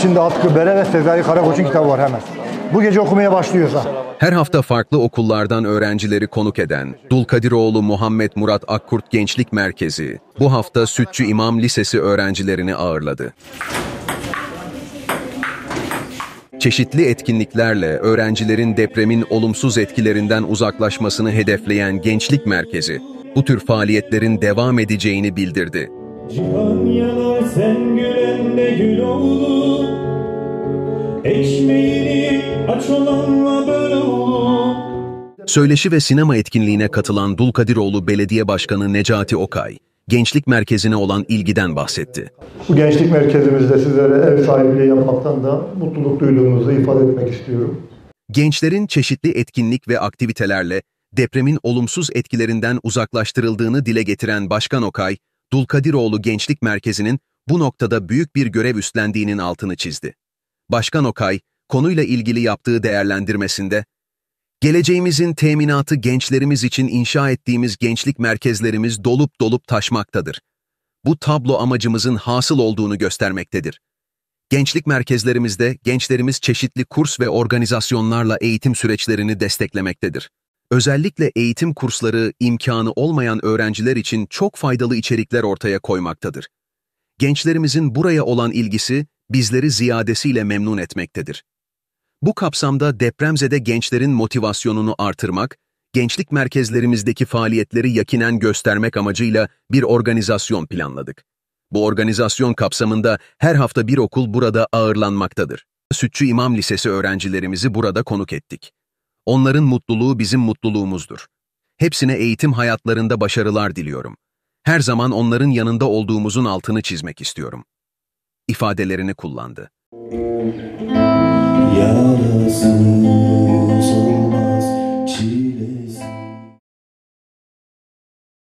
İçinde Atkı Bere ve Sezai Karakoç'un kitabı var hemen. Bu gece okumaya başlıyoruz. Her hafta farklı okullardan öğrencileri konuk eden Dulkadiroğlu Muhammed Murat Akkurt Gençlik Merkezi bu hafta Sütçü İmam Lisesi öğrencilerini ağırladı. Çeşitli etkinliklerle öğrencilerin depremin olumsuz etkilerinden uzaklaşmasını hedefleyen Gençlik Merkezi bu tür faaliyetlerin devam edeceğini bildirdi. Cihan yanar sen gülen de gül olur Ekmeğini aç olanla böl olur Söyleşi ve sinema etkinliğine katılan Dulkadiroğlu Belediye Başkanı Necati Okay, gençlik merkezine olan ilgiden bahsetti. Bu gençlik merkezimizde sizlere ev sahipliği yapmaktan da mutluluk duyduğumuzu ifade etmek istiyorum. Gençlerin çeşitli etkinlik ve aktivitelerle depremin olumsuz etkilerinden uzaklaştırıldığını dile getiren Başkan Okay, Dulkadiroğlu Gençlik Merkezi'nin bu noktada büyük bir görev üstlendiğinin altını çizdi. Başkan Okay, konuyla ilgili yaptığı değerlendirmesinde, Geleceğimizin teminatı gençlerimiz için inşa ettiğimiz gençlik merkezlerimiz dolup dolup taşmaktadır. Bu tablo amacımızın hasıl olduğunu göstermektedir. Gençlik merkezlerimizde gençlerimiz çeşitli kurs ve organizasyonlarla eğitim süreçlerini desteklemektedir özellikle eğitim kursları imkanı olmayan öğrenciler için çok faydalı içerikler ortaya koymaktadır. Gençlerimizin buraya olan ilgisi bizleri ziyadesiyle memnun etmektedir. Bu kapsamda depremzede gençlerin motivasyonunu artırmak, gençlik merkezlerimizdeki faaliyetleri yakinen göstermek amacıyla bir organizasyon planladık. Bu organizasyon kapsamında her hafta bir okul burada ağırlanmaktadır. Sütçü İmam Lisesi öğrencilerimizi burada konuk ettik. Onların mutluluğu bizim mutluluğumuzdur. Hepsine eğitim hayatlarında başarılar diliyorum. Her zaman onların yanında olduğumuzun altını çizmek istiyorum. İfadelerini kullandı.